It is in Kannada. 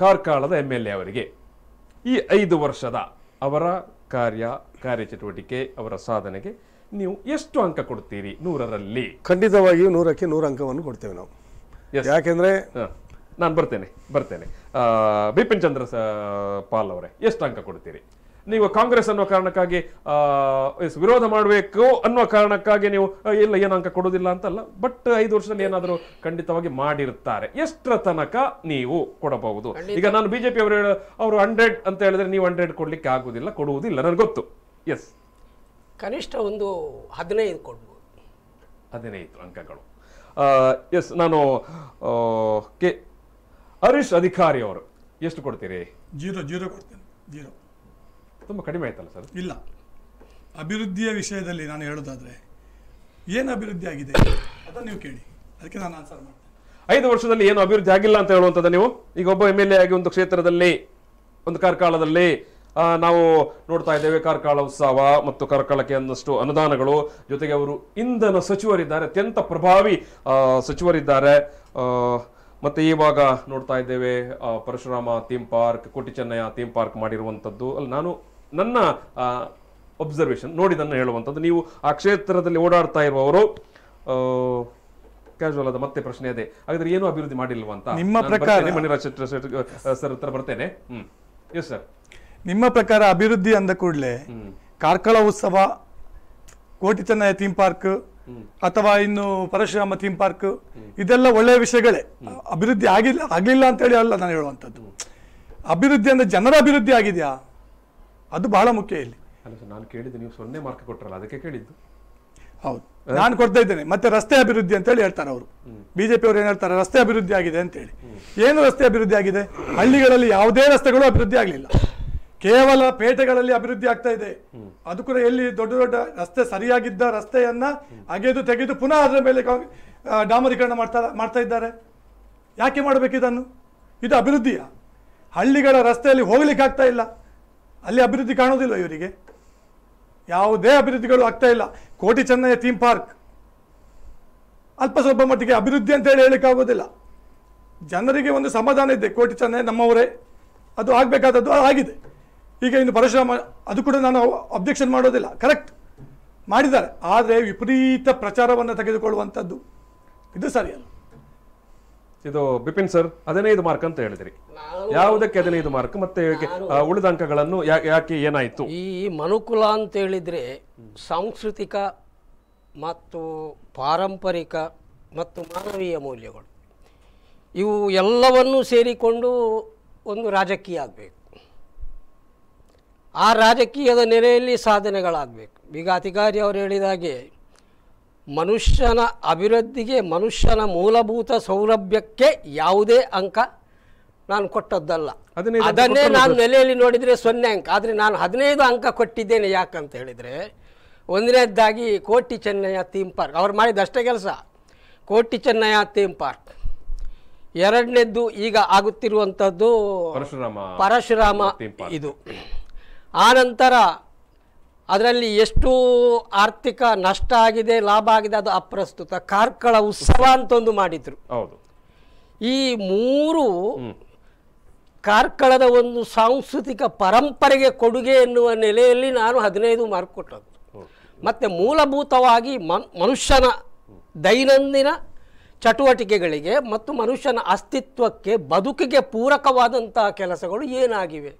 ಕಾರ್ಕಾಳದ ಎಮ್ ಎಲ್ ಎ ಅವರಿಗೆ ಈ ಐದು ವರ್ಷದ ಅವರ ಕಾರ್ಯ ಕಾರ್ಯಚಟುವಟಿಕೆ ಅವರ ಸಾಧನೆಗೆ ನೀವು ಎಷ್ಟು ಅಂಕ ಕೊಡ್ತೀರಿ ನೂರರಲ್ಲಿ ಖಂಡಿತವಾಗಿಯೂ ನೂರಕ್ಕೆ ನೂರು ಅಂಕವನ್ನು ಕೊಡ್ತೇವೆ ನಾವು ಯಾಕೆಂದ್ರೆ ನಾನು ಬರ್ತೇನೆ ಬರ್ತೇನೆ ಬಿಪಿನ್ ಚಂದ್ರ ಪಾಲ್ ಅವರೇ ಎಷ್ಟು ಅಂಕ ಕೊಡ್ತೀರಿ ನೀವು ಕಾಂಗ್ರೆಸ್ ಅನ್ನೋ ಕಾರಣಕ್ಕಾಗಿ ವಿರೋಧ ಮಾಡಬೇಕು ಅನ್ನೋ ಕಾರಣಕ್ಕಾಗಿ ನೀವು ಇಲ್ಲ ಏನು ಅಂಕ ಕೊಡೋದಿಲ್ಲ ಅಂತಲ್ಲ ಬಟ್ ಐದು ವರ್ಷದಲ್ಲಿ ಏನಾದರೂ ಖಂಡಿತವಾಗಿ ಮಾಡಿರ್ತಾರೆ ಎಷ್ಟರ ತನಕ ನೀವು ಕೊಡಬಹುದು ಈಗ ನಾನು ಬಿಜೆಪಿ ಅವರು ಅವರು ಹಂಡ್ರೆಡ್ ಅಂತ ಹೇಳಿದ್ರೆ ನೀವು ಹಂಡ್ರೆಡ್ ಕೊಡಲಿಕ್ಕೆ ಆಗುದಿಲ್ಲ ಕೊಡುವುದಿಲ್ಲ ನನಗೆ ಗೊತ್ತು ಎಸ್ ಕನಿಷ್ಠ ಒಂದು ಹದಿನೈದು ಕೊಡ್ಬೋದು ಹದಿನೈದು ಅಂಕಗಳು ಎಸ್ ನಾನು ಕೆ ಹರೀಶ್ ಅಧಿಕಾರಿ ಅವರು ಎಷ್ಟು ಕೊಡ್ತೀರಿ ಜೀರೋ ಜೀರೋ ಕೊಡ್ತೀನಿ ಜೀರೋ ತುಂಬ ಕಡಿಮೆ ಆಯ್ತಲ್ಲ ಸರ್ ಇಲ್ಲ ಅಭಿವೃದ್ಧಿಯ ವಿಷಯದಲ್ಲಿ ನಾನು ಹೇಳೋದಾದ್ರೆ ಏನು ಅಭಿವೃದ್ಧಿ ಆಗಿದೆ ಅದನ್ನು ನೀವು ಕೇಳಿ ಅದಕ್ಕೆ ನಾನು ಆನ್ಸರ್ ಮಾಡ್ತೇನೆ ಐದು ವರ್ಷದಲ್ಲಿ ಏನು ಅಭಿವೃದ್ಧಿ ಆಗಿಲ್ಲ ಅಂತ ಹೇಳುವಂಥದ್ದು ನೀವು ಈಗ ಒಬ್ಬ ಎಮ್ ಎಲ್ ಎ ಆಗಿ ಒಂದು ಕ್ಷೇತ್ರದಲ್ಲಿ ಒಂದು ಕಾರ್ಕಾಲದಲ್ಲಿ ನಾವು ನೋಡ್ತಾ ಇದ್ದೇವೆ ಕಾರ್ಕಾಳ ಉತ್ಸವ ಮತ್ತು ಕಾರ್ಕಾಳಕ್ಕೆ ಅನ್ನಷ್ಟು ಅನುದಾನಗಳು ಜೊತೆಗೆ ಅವರು ಇಂಧನ ಸಚಿವರಿದ್ದಾರೆ ಅತ್ಯಂತ ಪ್ರಭಾವಿ ಸಚಿವರಿದ್ದಾರೆ ಮತ್ತೆ ಇವಾಗ ನೋಡ್ತಾ ಇದ್ದೇವೆ ಪರಶುರಾಮ ಥೀಮ್ ಪಾರ್ಕ್ ಕೋಟಿ ಚೆನ್ನಯ್ಯ ಥೀಮ್ ಪಾರ್ಕ್ ಮಾಡಿರುವಂಥದ್ದು ಅಲ್ಲಿ ನಾನು ನನ್ನ ಒಬ್ಸರ್ವೇಷನ್ ನೋಡಿ ನನ್ನ ಹೇಳುವಂಥದ್ದು ನೀವು ಆ ಕ್ಷೇತ್ರದಲ್ಲಿ ಓಡಾಡ್ತಾ ಇರುವವರು ಕ್ಯಾಶುವಲ್ ಆದ ಮತ್ತೆ ಪ್ರಶ್ನೆ ಅದೇ ಹಾಗಾದ್ರೆ ಏನು ಅಭಿವೃದ್ಧಿ ಮಾಡಿಲ್ವಾ ನಿಮ್ಮ ಪ್ರಕಾರ ಮಣಿರಾಜ್ ಸರ್ ಹತ್ರ ಬರ್ತೇನೆ ಹ್ಮ್ ಎಸ್ ಸರ್ ನಿಮ್ಮ ಪ್ರಕಾರ ಅಭಿವೃದ್ಧಿ ಅಂದ ಕೂಡಲೇ ಕಾರ್ಕಳ ಉತ್ಸವ ಕೋಟಿ ಚೆನ್ನಯ ಥೀಮ್ ಪಾರ್ಕ್ ಅಥವಾ ಇನ್ನು ಪರಶುರಾಮ ಥೀಮ್ ಪಾರ್ಕ್ ಇದೆಲ್ಲ ಒಳ್ಳೆಯ ವಿಷಯಗಳೇ ಅಭಿವೃದ್ಧಿ ಆಗಿಲ್ಲ ಆಗಲಿಲ್ಲ ಅಂತೇಳಿ ಅಲ್ಲ ನಾನು ಹೇಳುವಂಥದ್ದು ಅಭಿವೃದ್ಧಿ ಅಂದ್ರೆ ಜನರ ಅಭಿವೃದ್ಧಿ ಆಗಿದೆಯಾ ಅದು ಬಹಳ ಮುಖ್ಯ ಇಲ್ಲಿ ನಾನು ಕೇಳಿದ್ದೆ ನೀವು ಸೊನ್ನೆ ಮಾರ್ಕ್ ಕೊಟ್ಟರಲ್ಲ ಅದಕ್ಕೆ ಕೇಳಿದ್ದು ಹೌದು ನಾನು ಕೊಡ್ತಾ ಇದ್ದೇನೆ ಮತ್ತೆ ರಸ್ತೆ ಅಭಿವೃದ್ಧಿ ಅಂತ ಹೇಳಿ ಹೇಳ್ತಾರೆ ಅವರು ಬಿಜೆಪಿ ಅವರು ಏನು ಹೇಳ್ತಾರೆ ರಸ್ತೆ ಅಭಿವೃದ್ಧಿ ಆಗಿದೆ ಅಂತೇಳಿ ಏನು ರಸ್ತೆ ಅಭಿವೃದ್ಧಿ ಆಗಿದೆ ಹಳ್ಳಿಗಳಲ್ಲಿ ಯಾವುದೇ ರಸ್ತೆಗಳು ಅಭಿವೃದ್ಧಿ ಆಗಲಿಲ್ಲ ಕೇವಲ ಪೇಟೆಗಳಲ್ಲಿ ಅಭಿವೃದ್ಧಿ ಆಗ್ತಾ ಇದೆ ಅದು ಕೂಡ ಎಲ್ಲಿ ದೊಡ್ಡ ದೊಡ್ಡ ರಸ್ತೆ ಸರಿಯಾಗಿದ್ದ ರಸ್ತೆಯನ್ನ ಅಗೆದು ತೆಗೆದು ಪುನಃ ಅದರ ಮೇಲೆ ಡಾಮರೀಕರಣ ಮಾಡ್ತಾ ಮಾಡ್ತಾ ಇದ್ದಾರೆ ಯಾಕೆ ಮಾಡಬೇಕು ಇದನ್ನು ಇದು ಅಭಿವೃದ್ಧಿಯ ಹಳ್ಳಿಗಳ ರಸ್ತೆಯಲ್ಲಿ ಹೋಗ್ಲಿಕ್ಕೆ ಆಗ್ತಾ ಇಲ್ಲ ಅಲ್ಲಿ ಅಭಿವೃದ್ಧಿ ಕಾಣೋದಿಲ್ಲ ಇವರಿಗೆ ಯಾವುದೇ ಅಭಿವೃದ್ಧಿಗಳು ಆಗ್ತಾ ಇಲ್ಲ ಕೋಟಿ ಚೆನ್ನಯ್ಯ ಥೀಮ್ ಪಾರ್ಕ್ ಅಲ್ಪ ಸ್ವಲ್ಪ ಮಟ್ಟಿಗೆ ಅಭಿವೃದ್ಧಿ ಅಂತ ಹೇಳಿ ಜನರಿಗೆ ಒಂದು ಸಮಾಧಾನ ಇದೆ ಕೋಟಿ ಚೆನ್ನೈ ನಮ್ಮವರೇ ಅದು ಆಗಬೇಕಾದದ್ದು ಆಗಿದೆ ಈಗ ಇನ್ನು ಪರಶುರಾಮ ಅದು ಕೂಡ ನಾನು ಅಬ್ಜೆಕ್ಷನ್ ಮಾಡೋದಿಲ್ಲ ಕರೆಕ್ಟ್ ಮಾಡಿದ್ದಾರೆ ಆದರೆ ವಿಪರೀತ ಪ್ರಚಾರವನ್ನು ತೆಗೆದುಕೊಳ್ಳುವಂಥದ್ದು ಇದು ಸರಿಯಲ್ಲ ಇದು ಬಿಪಿನ್ ಸರ್ ಹದಿನೈದು ಮಾರ್ಕ್ ಅಂತ ಹೇಳಿದ್ರಿ ಯಾವುದಕ್ಕೆ ಹದಿನೈದು ಮಾರ್ಕ್ ಮತ್ತೆ ಉಳಿದ ಅಂಕಗಳನ್ನು ಯಾಕೆ ಏನಾಯಿತು ಈ ಮನುಕುಲ ಅಂತ ಹೇಳಿದ್ರೆ ಸಾಂಸ್ಕೃತಿಕ ಮತ್ತು ಪಾರಂಪರಿಕ ಮತ್ತು ಮಾನವೀಯ ಮೌಲ್ಯಗಳು ಇವು ಎಲ್ಲವನ್ನೂ ಸೇರಿಕೊಂಡು ಒಂದು ರಾಜಕೀಯ ಆಗಬೇಕು ಆ ರಾಜಕೀಯದ ನೆಲೆಯಲ್ಲಿ ಸಾಧನೆಗಳಾಗಬೇಕು ಈಗ ಅಧಿಕಾರಿ ಅವರು ಹೇಳಿದಾಗೆ ಮನುಷ್ಯನ ಅಭಿವೃದ್ಧಿಗೆ ಮನುಷ್ಯನ ಮೂಲಭೂತ ಸೌಲಭ್ಯಕ್ಕೆ ಯಾವುದೇ ಅಂಕ ನಾನು ಕೊಟ್ಟದ್ದಲ್ಲ ಅದನ್ನೇ ನಾನು ನೆಲೆಯಲ್ಲಿ ನೋಡಿದರೆ ಸೊನ್ನೆ ಅಂಕ ಆದರೆ ನಾನು ಹದಿನೈದು ಅಂಕ ಕೊಟ್ಟಿದ್ದೇನೆ ಯಾಕಂತ ಹೇಳಿದರೆ ಒಂದನೇದಾಗಿ ಕೋಟಿ ಚೆನ್ನಯ್ಯ ಥೀಮ್ ಪಾರ್ಕ್ ಅವ್ರು ಮಾಡಿದ ಅಷ್ಟೇ ಕೆಲಸ ಕೋಟಿ ಚೆನ್ನಯ್ಯ ಥೀಮ್ ಪಾರ್ಕ್ ಎರಡನೇದ್ದು ಈಗ ಆಗುತ್ತಿರುವಂಥದ್ದು ಪರಶುರಾಮ ಪರಶುರಾಮ ಇದು ಆನಂತರ ಅದರಲ್ಲಿ ಎಷ್ಟು ಆರ್ಥಿಕ ನಷ್ಟ ಆಗಿದೆ ಲಾಭ ಆಗಿದೆ ಅದು ಅಪ್ರಸ್ತುತ ಕಾರ್ಕಳ ಉತ್ಸವ ಅಂತ ಒಂದು ಮಾಡಿದ್ರು ಹೌದು ಈ ಮೂರು ಕಾರ್ಕಳದ ಒಂದು ಸಾಂಸ್ಕೃತಿಕ ಪರಂಪರೆಗೆ ಕೊಡುಗೆ ಎನ್ನುವ ನೆಲೆಯಲ್ಲಿ ನಾನು ಹದಿನೈದು ಮಾರ್ಕ್ ಕೊಟ್ಟದ್ದು ಮತ್ತು ಮೂಲಭೂತವಾಗಿ ಮನುಷ್ಯನ ದೈನಂದಿನ ಚಟುವಟಿಕೆಗಳಿಗೆ ಮತ್ತು ಮನುಷ್ಯನ ಅಸ್ತಿತ್ವಕ್ಕೆ ಬದುಕಿಗೆ ಪೂರಕವಾದಂತಹ ಕೆಲಸಗಳು ಏನಾಗಿವೆ